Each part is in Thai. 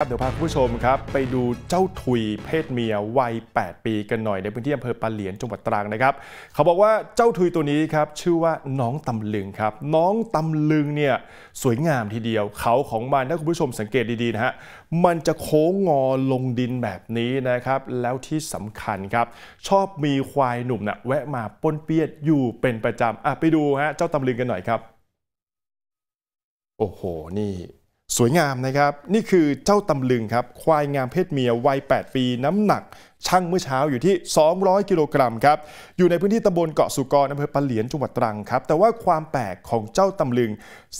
ครับเดี๋ยวพาคุณผู้ชมครับ ไปดูเจ้าถุยเพศเมียวัย 8 ปีกันหน่อย ในพื้นที่อำเภอปาเหลียนจังหวัดตรังนะครับ เขาบอกว่าเจ้าถุยตัวนี้ครับชื่อว่าน้องตำลึงครับ น้องตำลึงเนี่ยสวยงามทีเดียว เขาของมันถ้าคุณผู้ชมสังเกตดีๆนะฮะมันจะโค้งงอลงดินแบบนี้นะครับ แล้วที่สำคัญครับ ชอบมีควายหนุ่มนะ่ะแวะมาป้นเปียดอยู่เป็นประจำอ่ะไปดูฮะเจ้าตำลึงกันหน่อยครับ โอ้โหนี่สวยงามนะครับ นี่คือเจ้าตำลึงครับ ควายงามเพศเมียวัย 8 ปีน้ำหนักช่างเมื่อเช้าอยู่ที่ 200 กิโลกรัมครับ อยู่ในพื้นที่ตำบลเกาะสุกรอำเภอปะเหลียนจังหวัดตรังครับ แต่ว่าความแปลกของเจ้าตำลึง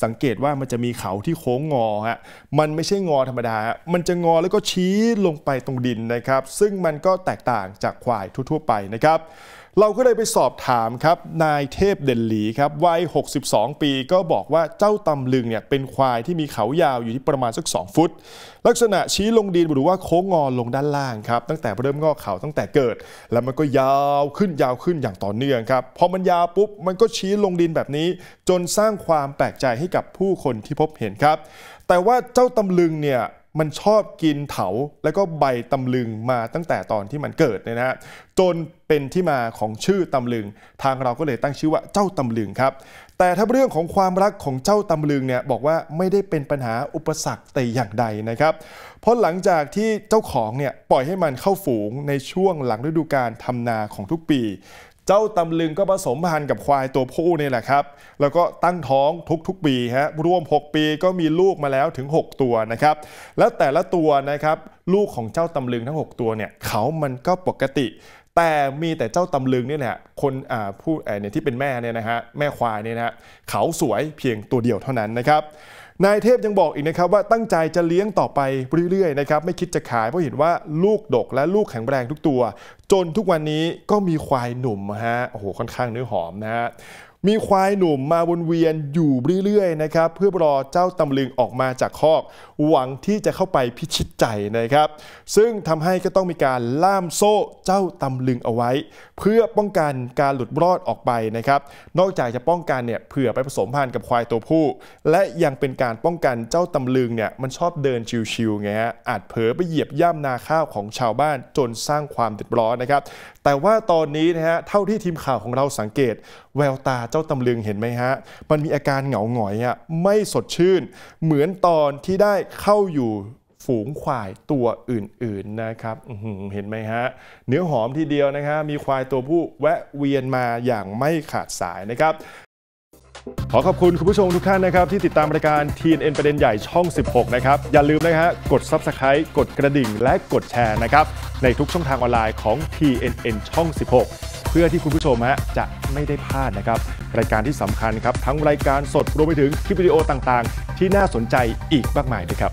สังเกตว่ามันจะมีเขาที่โค้งงอฮะมันไม่ใช่งอธรรมดา มันจะงอแล้วก็ชี้ลงไปตรงดินนะครับ ซึ่งมันก็แตกต่างจากควายทั่ว ๆ ไปนะครับ เราก็เลยไปสอบถามครับ นายเทพเด่นหลีครับวัย 62 ปีก็บอกว่าเจ้าตำลึงเนี่ยเป็นควายที่มีเขายาวอยู่ที่ประมาณสัก 2 ฟุต ลักษณะชี้ลงดินหรือว่าโค้งงอลงด้านล่างครับ ตั้งแต่เริ่มงอกเขาตั้งแต่เกิด แล้วมันก็ยาวขึ้นยาวขึ้นอย่างต่อเนื่องครับ พอมันยาวปุ๊บมันก็ชี้ลงดินแบบนี้ จนสร้างความแปลกใจให้กับผู้คนที่พบเห็นครับ แต่ว่าเจ้าตำลึงเนี่ยมันชอบกินเถาแล้วก็ใบตำลึงมาตั้งแต่ตอนที่มันเกิดเนี่ยนะฮะจนเป็นที่มาของชื่อตำลึง ทางเราก็เลยตั้งชื่อว่าเจ้าตำลึงครับแต่ถ้าเรื่องของความรักของเจ้าตำลึงเนี่ยบอกว่าไม่ได้เป็นปัญหาอุปสรรคแต่อย่างใดนะครับเพราะหลังจากที่เจ้าของเนี่ยปล่อยให้มันเข้าฝูงในช่วงหลังฤดูการทำนาของทุกปีเจ้าตำลึงก็ผสมพันธุ์กับควายตัวผู้นี่แหละครับ แล้วก็ตั้งท้องทุกๆปีฮะรวม 6 ปีก็มีลูกมาแล้วถึง 6 ตัวนะครับ แล้วแต่ละตัวนะครับลูกของเจ้าตำลึงทั้ง 6 ตัวเนี่ยเขามันก็ปกติ แต่มีแต่เจ้าตำลึงนี่แหละคนผู้เนี่ยที่เป็นแม่เนี่ยนะฮะแม่ควายเนี่ยนะฮะเขาสวยเพียงตัวเดียวเท่านั้นนะครับนายเทพยังบอกอีกนะครับว่าตั้งใจจะเลี้ยงต่อไปเรื่อยๆนะครับ ไม่คิดจะขายเพราะเห็นว่าลูกดกและลูกแข็งแรงทุกตัว จนทุกวันนี้ก็มีควายหนุ่มฮะโอ้โห ค่อนข้างเนื้อหอมนะฮะมีควายหนุ่มมาวนเวียนอยู่เรื่อยๆนะครับ เพื่อรอเจ้าตำลึงออกมาจากคอกหวังที่จะเข้าไปพิชิตใจนะครับซึ่งทำให้ก็ต้องมีการล่ามโซ่เจ้าตำลึงเอาไว้ เพื่อป้องกันการหลุดรอดออกไปนะครับนอกจากจะป้องกันเนี่ยเผื่อไปผสมพันธุ์กับควายตัวผู้ และยังเป็นการป้องกันเจ้าตำลึงเนี่ยมันชอบเดินชิวๆไงฮะอาจเผลอไปเหยียบย่ำนาข้าวของชาวบ้านจนสร้างความเดือดร้อนนะครับ แต่ว่าตอนนี้นะฮะเท่าที่ทีมข่าวของเราสังเกตแววตาเจ้าตำลึงเห็นไหมฮะ มันมีอาการเหงาหงอยอะไม่สดชื่น เหมือนตอนที่ได้เข้าอยู่ฝูงควายตัวอื่นๆนะครับเห็นไหมฮะ เนื้อหอมทีเดียวนะครับมีควายตัวผู้แวะเวียนมาอย่างไม่ขาดสายนะครับ ขอขอบคุณคุณผู้ชมทุกท่านนะครับที่ติดตามรายการ TNN ประเด็นใหญ่ช่อง 16 นะครับ อย่าลืมนะฮะกด Subscribe กดกระดิ่งและกดแชร์นะครับในทุกช่องทางออนไลน์ของ TNN ช่อง 16เพื่อที่คุณผู้ชมฮะจะไม่ได้พลาดนะครับ รายการที่สำคัญครับทั้งรายการสดรวมไปถึงคลิปวิดีโอต่างๆ ที่น่าสนใจอีกมากมายเลยครับ